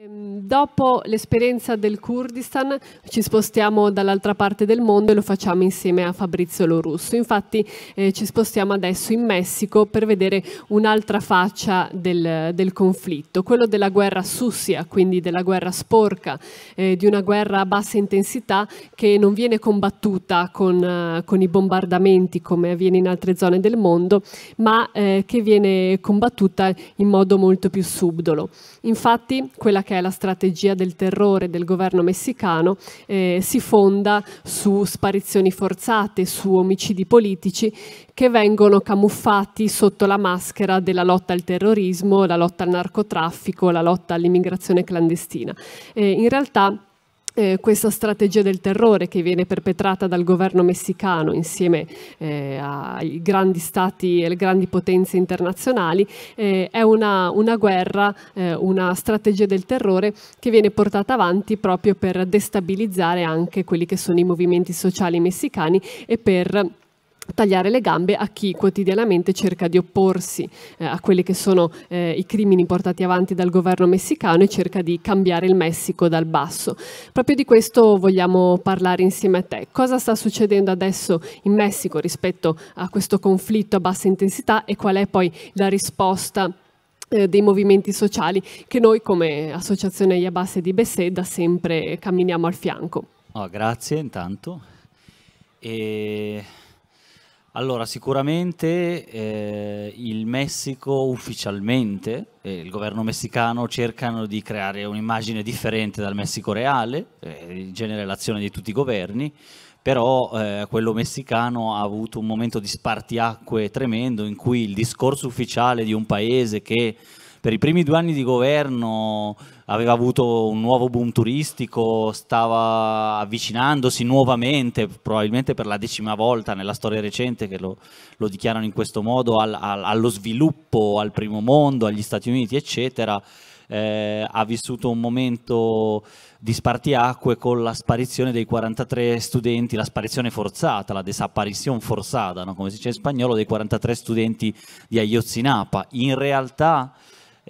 Um, dopo l'esperienza del Kurdistan ci spostiamo dall'altra parte del mondo e lo facciamo insieme a Fabrizio Lorusso. Infatti eh, ci spostiamo adesso in Messico per vedere un'altra faccia del, del, conflitto, quello della guerra sucia, quindi della guerra sporca, eh, di una guerra a bassa intensità che non viene combattuta con, eh, con i bombardamenti come avviene in altre zone del mondo, ma eh, che viene combattuta in modo molto più subdolo. Infatti quella che è la strategia strategia del terrore del governo messicano eh, si fonda su sparizioni forzate, su omicidi politici che vengono camuffati sotto la maschera della lotta al terrorismo, la lotta al narcotraffico, la lotta all'immigrazione clandestina. Eh, in realtà eh, questa strategia del terrore che viene perpetrata dal governo messicano insieme eh, ai grandi stati e alle grandi potenze internazionali eh, è una, una guerra, eh, una strategia del terrore che viene portata avanti proprio per destabilizzare anche quelli che sono i movimenti sociali messicani e per tagliare le gambe a chi quotidianamente cerca di opporsi eh, a quelli che sono eh, i crimini portati avanti dal governo messicano e cerca di cambiare il Messico dal basso. Proprio di questo vogliamo parlare insieme a te. Cosa sta succedendo adesso in Messico rispetto a questo conflitto a bassa intensità e qual è poi la risposta? Eh, dei movimenti sociali che noi come associazione Iabasse di Bessè da sempre camminiamo al fianco. Oh, grazie intanto. E allora, sicuramente eh, il Messico ufficialmente, eh, il governo messicano cercano di creare un'immagine differente dal Messico reale, eh, in genere l'azione di tutti i governi, però eh, quello messicano ha avuto un momento di spartiacque tremendo in cui il discorso ufficiale di un paese che per i primi due anni di governo aveva avuto un nuovo boom turistico, stava avvicinandosi nuovamente, probabilmente per la decima volta nella storia recente che lo, lo dichiarano in questo modo, al, al, allo sviluppo, al primo mondo, agli Stati Uniti, eccetera. Eh, ha vissuto un momento di spartiacque con la sparizione dei 43 studenti, la sparizione forzata, la desaparición forzata, no? come si dice in spagnolo, dei 43 studenti di Ayotzinapa. In realtà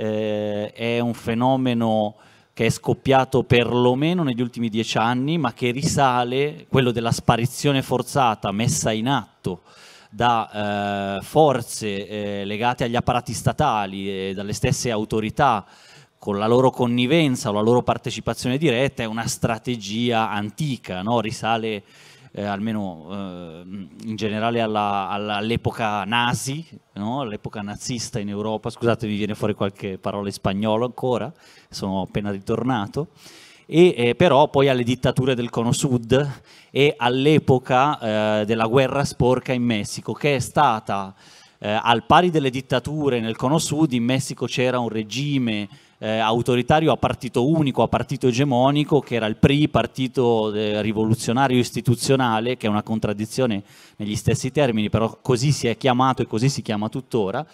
eh, è un fenomeno che è scoppiato perlomeno negli ultimi dieci anni, ma che risale, quello della sparizione forzata messa in atto da eh, forze eh, legate agli apparati statali e dalle stesse autorità con la loro connivenza o la loro partecipazione diretta, è una strategia antica, no? risale eh, almeno eh, in generale alla, alla, all'epoca nazi, no? all'epoca nazista in Europa, scusate mi viene fuori qualche parola in spagnolo ancora, sono appena ritornato, e eh, però poi alle dittature del Cono Sud e all'epoca eh, della guerra sporca in Messico, che è stata eh, al pari delle dittature nel Cono Sud, in Messico c'era un regime eh, autoritario a partito unico, a partito egemonico, che era il PRI, partito eh, rivoluzionario istituzionale, che è una contraddizione negli stessi termini, però così si è chiamato e così si chiama tuttora,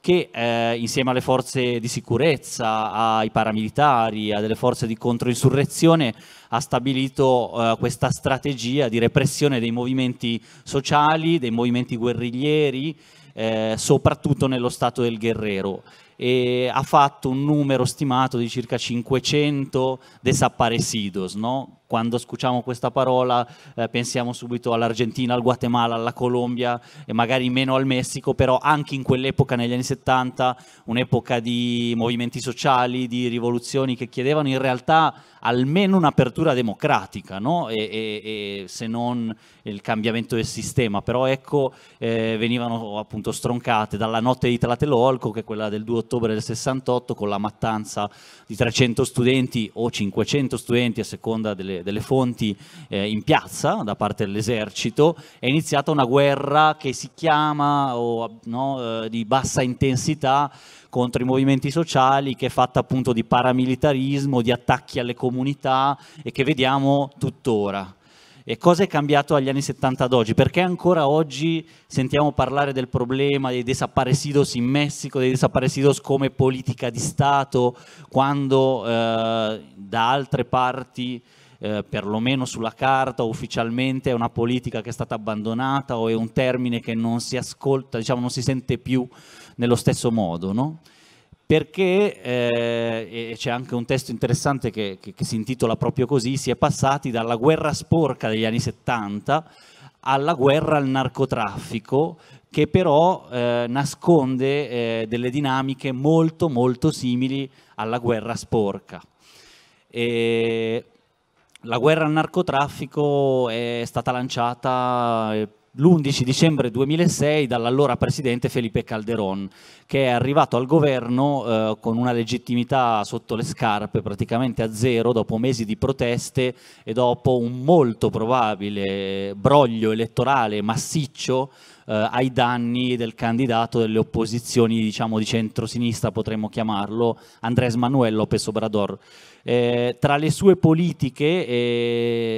che eh, insieme alle forze di sicurezza, ai paramilitari, a delle forze di controinsurrezione ha stabilito eh, questa strategia di repressione dei movimenti sociali, dei movimenti guerriglieri eh, soprattutto nello stato del Guerrero e ha fatto un numero stimato di circa 500 desaparecidos, no? quando scuciamo questa parola eh, pensiamo subito all'Argentina, al Guatemala, alla Colombia e magari meno al Messico, però anche in quell'epoca negli anni 70, un'epoca di movimenti sociali, di rivoluzioni che chiedevano in realtà almeno un'apertura democratica, no? e, e, e se non il cambiamento del sistema, però ecco eh, venivano appunto stroncate dalla notte di Tlatelolco, che è quella del 2 ottobre del 68, con la mattanza di 300 studenti o 500 studenti a seconda delle delle, fonti eh, in piazza da parte dell'esercito, è iniziata una guerra che si chiama o, no, eh, di bassa intensità contro i movimenti sociali, che è fatta appunto di paramilitarismo, di attacchi alle comunità e che vediamo tuttora. E cosa è cambiato dagli anni 70 ad oggi? Perché ancora oggi sentiamo parlare del problema dei desaparecidos in Messico, dei desaparecidos come politica di Stato, quando eh, da altre parti eh, perlomeno sulla carta ufficialmente è una politica che è stata abbandonata o è un termine che non si ascolta, diciamo non si sente più nello stesso modo, no? perché eh, c'è anche un testo interessante che, che, che si intitola proprio così, si è passati dalla guerra sporca degli anni 70 alla guerra al narcotraffico che però eh, nasconde eh, delle dinamiche molto molto simili alla guerra sporca. E la guerra al narcotraffico è stata lanciata eh, l'11 dicembre 2006 dall'allora presidente Felipe Calderón, che è arrivato al governo eh, con una legittimità sotto le scarpe, praticamente a zero, dopo mesi di proteste e dopo un molto probabile broglio elettorale massiccio eh, ai danni del candidato delle opposizioni, diciamo di centrosinistra potremmo chiamarlo, Andrés Manuel López Obrador. Eh, tra le sue politiche eh,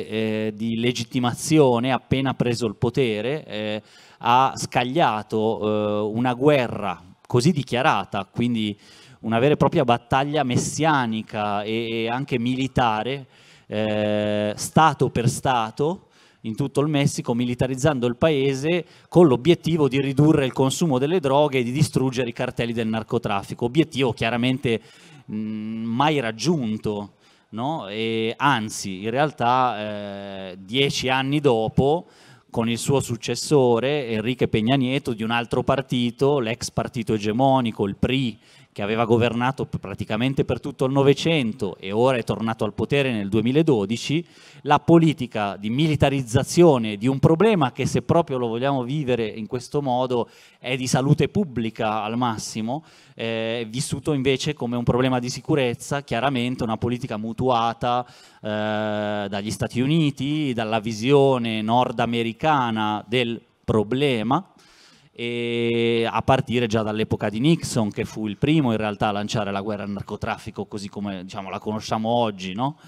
eh, di legittimazione, appena preso il potere, eh, ha scagliato eh, una guerra così dichiarata, quindi una vera e propria battaglia messianica e, e anche militare, Stato per Stato, in tutto il Messico militarizzando il paese con l'obiettivo di ridurre il consumo delle droghe e di distruggere i cartelli del narcotraffico, obiettivo chiaramente Mm, mai raggiunto. No? anzi, in realtà eh, dieci anni dopo, con il suo successore Enrique Pegna Nieto di un altro partito, l'ex partito egemonico, il PRI che aveva governato praticamente per tutto il Novecento e ora è tornato al potere nel 2012, la politica di militarizzazione di un problema che se proprio lo vogliamo vivere in questo modo è di salute pubblica al massimo, eh, vissuto invece come un problema di sicurezza, chiaramente una politica mutuata eh, dagli Stati Uniti, dalla visione nordamericana del problema e a partire già dall'epoca di Nixon, che fu il primo in realtà a lanciare la guerra al narcotraffico così come diciamo, la conosciamo oggi, no?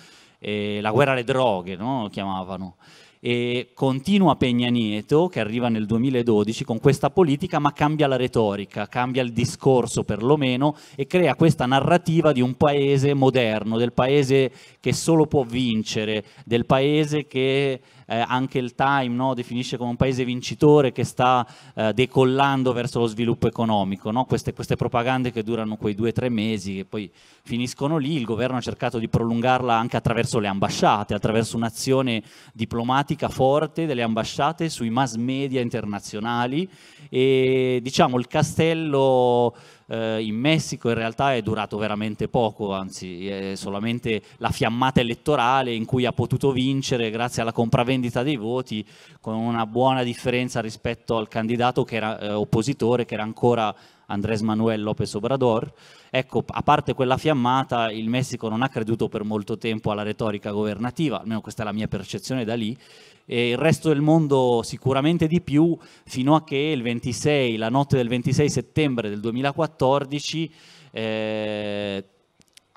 la guerra alle droghe, no? chiamavano. E continua Peña Nieto, che arriva nel 2012 con questa politica, ma cambia la retorica, cambia il discorso perlomeno e crea questa narrativa di un paese moderno, del paese che solo può vincere, del paese che eh, anche il Time no, definisce come un paese vincitore che sta eh, decollando verso lo sviluppo economico, no? queste, queste, propagande che durano quei due o tre mesi che poi finiscono lì, il governo ha cercato di prolungarla anche attraverso le ambasciate, attraverso un'azione diplomatica forte delle ambasciate sui mass media internazionali e diciamo il castello eh, in Messico in realtà è durato veramente poco, anzi è solamente la fiammata elettorale in cui ha potuto vincere grazie alla compravendita dei voti con una buona differenza rispetto al candidato che era eh, oppositore, che era ancora Andrés Manuel López Obrador. Ecco, a parte quella fiammata, il Messico non ha creduto per molto tempo alla retorica governativa, almeno questa è la mia percezione da lì, e il resto del mondo sicuramente di più, fino a che il 26, la notte del 26 settembre del 2014, eh,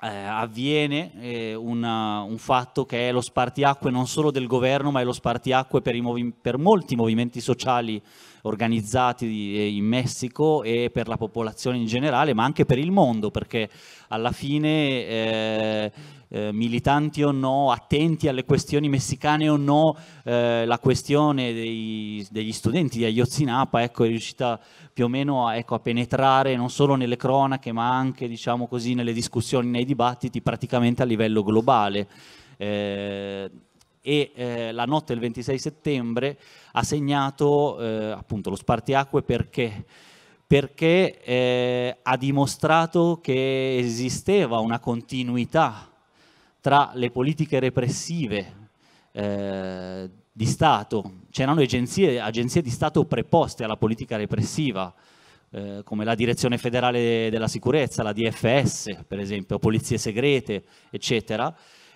eh, avviene eh, una, un fatto che è lo spartiacque non solo del governo, ma è lo spartiacque per, movi- per molti movimenti sociali organizzati eh, in Messico e per la popolazione in generale, ma anche per il mondo, perché alla fine eh, eh, militanti o no, attenti alle questioni messicane o no, eh, la questione dei, degli studenti di Ayotzinapa ecco, è riuscita più o meno a, ecco, a, penetrare non solo nelle cronache ma anche diciamo così, nelle discussioni, nei dibattiti praticamente a livello globale. Eh, e eh, la notte del 26 settembre ha segnato eh, appunto lo spartiacque perché perché eh, ha dimostrato che esisteva una continuità tra le politiche repressive eh, di Stato, c'erano agenzie, agenzie, di Stato preposte alla politica repressiva, eh, come la Direzione Federale della Sicurezza, la DFS per esempio, polizie segrete, eccetera,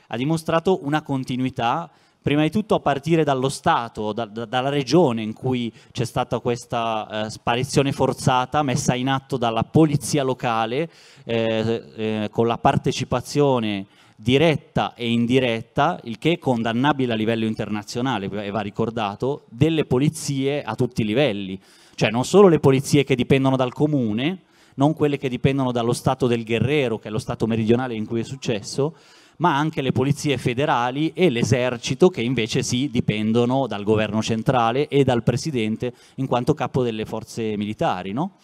ha dimostrato una continuità prima di tutto a partire dallo Stato, da, da, dalla regione in cui c'è stata questa eh, sparizione forzata messa in atto dalla polizia locale eh, eh, con la partecipazione diretta e indiretta, il che è condannabile a livello internazionale, e va ricordato, delle polizie a tutti i livelli, cioè non solo le polizie che dipendono dal comune, non quelle che dipendono dallo stato del guerrero, che è lo stato meridionale in cui è successo, ma anche le polizie federali e l'esercito che invece sì dipendono dal governo centrale e dal presidente in quanto capo delle forze militari. No?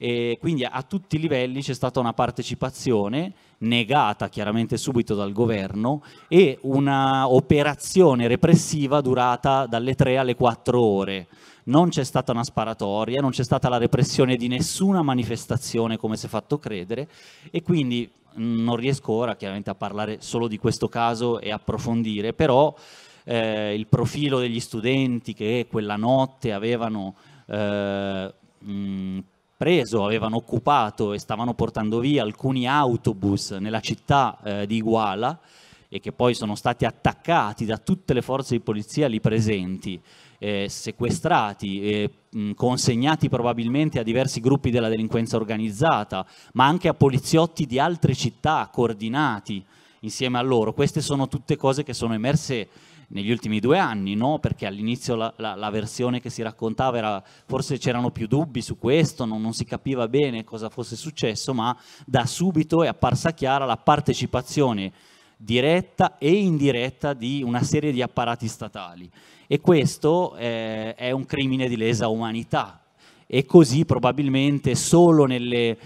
e quindi a tutti i livelli c'è stata una partecipazione negata chiaramente subito dal governo e una operazione repressiva durata dalle 3 alle 4 ore. Non c'è stata una sparatoria, non c'è stata la repressione di nessuna manifestazione come si è fatto credere e quindi non riesco ora chiaramente a parlare solo di questo caso e approfondire, però eh, il profilo degli studenti che quella notte avevano eh, mh, preso, avevano occupato e stavano portando via alcuni autobus nella città eh, di Iguala e che poi sono stati attaccati da tutte le forze di polizia lì presenti, eh, sequestrati, eh, mh, consegnati probabilmente a diversi gruppi della delinquenza organizzata, ma anche a poliziotti di altre città coordinati insieme a loro. Queste sono tutte cose che sono emerse negli ultimi due anni, no? perché all'inizio la, la, la, versione che si raccontava era forse c'erano più dubbi su questo, non, non, si capiva bene cosa fosse successo, ma da subito è apparsa chiara la partecipazione diretta e indiretta di una serie di apparati statali e questo eh, è un crimine di lesa umanità e così probabilmente solo nelle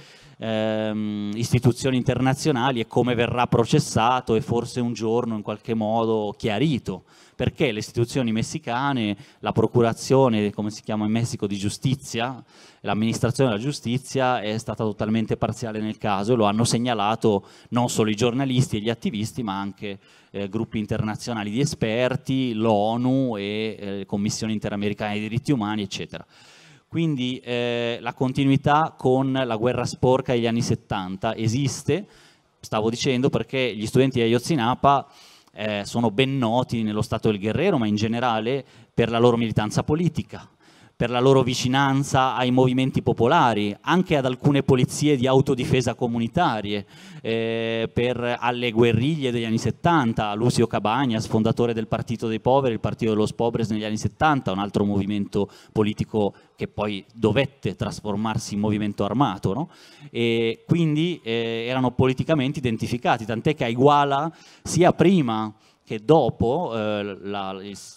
ehm, istituzioni internazionali e come verrà processato e forse un giorno in qualche modo chiarito, perché le istituzioni messicane, la procurazione, come si chiama in Messico, di giustizia, l'amministrazione della giustizia è stata totalmente parziale nel caso e lo hanno segnalato non solo i giornalisti e gli attivisti, ma anche eh, gruppi internazionali di esperti, l'ONU e eh, Commissione Interamericana dei Diritti Umani, eccetera. Quindi eh, la continuità con la guerra sporca degli anni 70 esiste, stavo dicendo, perché gli studenti di Ayotzinapa eh, sono ben noti nello Stato del Guerrero, ma in generale per la loro militanza politica per la loro vicinanza ai movimenti popolari, anche ad alcune polizie di autodifesa comunitarie, eh, per, alle guerriglie degli anni 70, a Lucio Cabagnas, fondatore del Partito dei Poveri, il Partito dello Spobres negli anni 70, un altro movimento politico che poi dovette trasformarsi in movimento armato, no? e quindi eh, erano politicamente identificati, tant'è che a Iguala sia prima che dopo eh, la,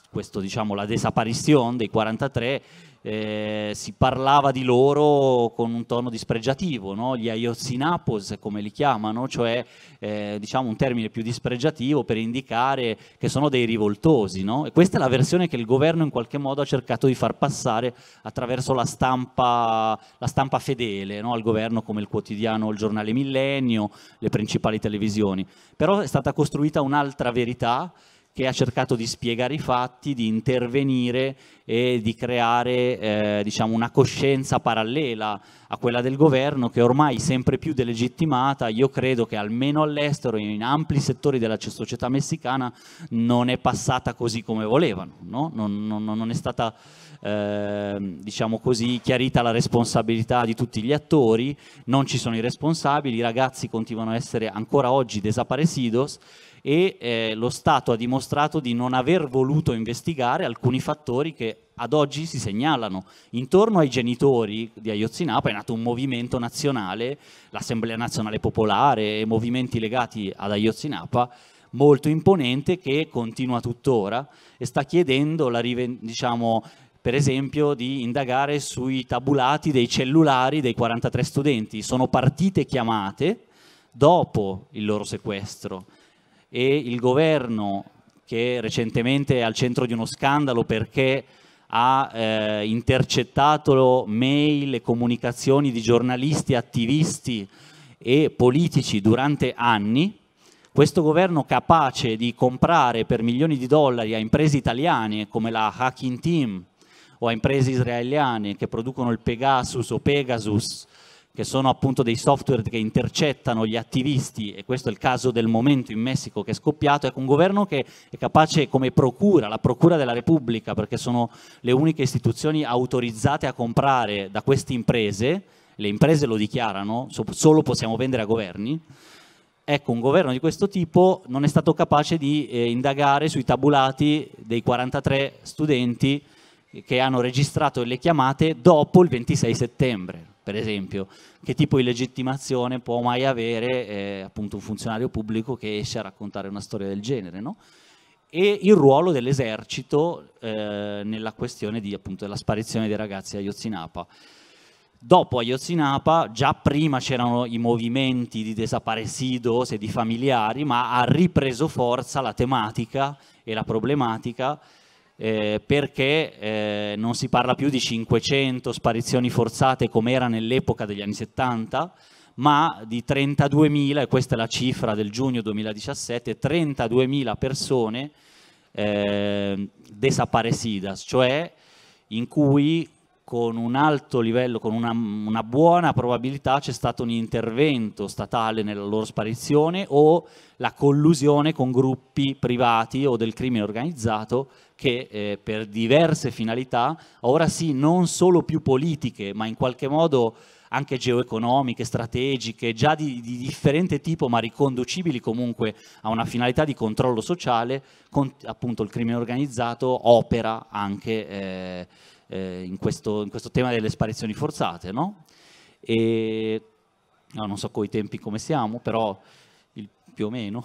questo, diciamo, la desaparizione dei 43 eh, si parlava di loro con un tono dispregiativo, no? gli Ayotzinapos come li chiamano, cioè eh, diciamo un termine più dispregiativo per indicare che sono dei rivoltosi. No? E questa è la versione che il governo in qualche modo ha cercato di far passare attraverso la stampa, la stampa fedele no? al governo come il quotidiano, il giornale Millennio, le principali televisioni. Però è stata costruita un'altra verità che ha cercato di spiegare i fatti, di intervenire e di creare eh, diciamo una coscienza parallela a quella del governo che ormai sempre più delegittimata, io credo che almeno all'estero, in ampli settori della società messicana, non è passata così come volevano, no? non, non, non, è stata ehm, diciamo così, chiarita la responsabilità di tutti gli attori, non ci sono i responsabili, i ragazzi continuano a essere ancora oggi desaparecidos e eh, lo Stato ha dimostrato di non aver voluto investigare alcuni fattori che ad oggi si segnalano. Intorno ai genitori di Ayotzinapa è nato un movimento nazionale, l'Assemblea Nazionale Popolare e movimenti legati ad Ayotzinapa, molto imponente che continua tuttora e sta chiedendo la, diciamo, per esempio di indagare sui tabulati dei cellulari dei 43 studenti. Sono partite chiamate dopo il loro sequestro e il governo che recentemente è al centro di uno scandalo perché ha eh, intercettato mail e comunicazioni di giornalisti, attivisti e politici durante anni, questo governo capace di comprare per milioni di dollari a imprese italiane come la Hacking Team o a imprese israeliane che producono il Pegasus o Pegasus che sono appunto dei software che intercettano gli attivisti, e questo è il caso del momento in Messico che è scoppiato, ecco un governo che è capace come procura, la procura della Repubblica, perché sono le uniche istituzioni autorizzate a comprare da queste imprese, le imprese lo dichiarano, solo possiamo vendere a governi, ecco un governo di questo tipo non è stato capace di eh, indagare sui tabulati dei 43 studenti che hanno registrato le chiamate dopo il 26 settembre per esempio, che tipo di legittimazione può mai avere eh, appunto un funzionario pubblico che esce a raccontare una storia del genere, no? E il ruolo dell'esercito eh, nella questione di, appunto, della sparizione dei ragazzi a Yotzinapa. Dopo a Ayotzinapa, già prima c'erano i movimenti di desaparecidos e di familiari, ma ha ripreso forza la tematica e la problematica eh, perché eh, non si parla più di 500 sparizioni forzate come era nell'epoca degli anni 70, ma di 32.000, e questa è la cifra del giugno 2017, 32.000 persone eh, desaparecidas, cioè in cui con un alto livello, con una, una buona probabilità c'è stato un intervento statale nella loro sparizione o la collusione con gruppi privati o del crimine organizzato che eh, per diverse finalità, ora sì non solo più politiche, ma in qualche modo anche geoeconomiche, strategiche, già di, di differente tipo, ma riconducibili comunque a una finalità di controllo sociale, con, appunto il crimine organizzato opera anche eh, eh, in, questo, in, questo, tema delle sparizioni forzate, no? E, no, non so con i tempi come siamo, però il, più o meno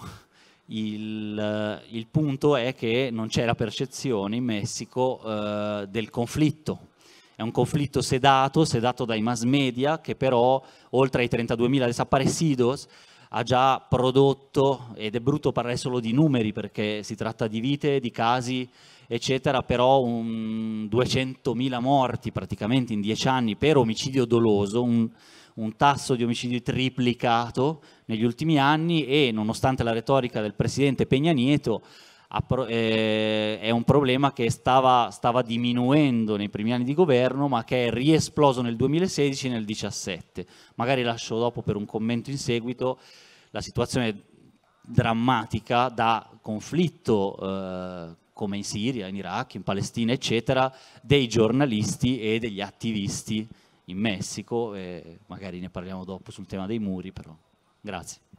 il, eh, il, punto è che non c'è la percezione in Messico eh, del conflitto. È un conflitto sedato, sedato dai mass media, che però oltre ai 32.000 desaparecidos ha già prodotto, ed è brutto parlare solo di numeri perché si tratta di vite, di casi, eccetera, però 200.000 morti praticamente in 10 anni per omicidio doloso, un, un tasso di omicidi triplicato negli ultimi anni e nonostante la retorica del presidente Pegna Nieto, eh, è un problema che stava, stava, diminuendo nei primi anni di governo ma che è riesploso nel 2016 e nel 2017. Magari lascio dopo per un commento in seguito la situazione drammatica da conflitto eh, come in Siria, in Iraq, in Palestina eccetera, dei giornalisti e degli attivisti in Messico e magari ne parliamo dopo sul tema dei muri però. Grazie.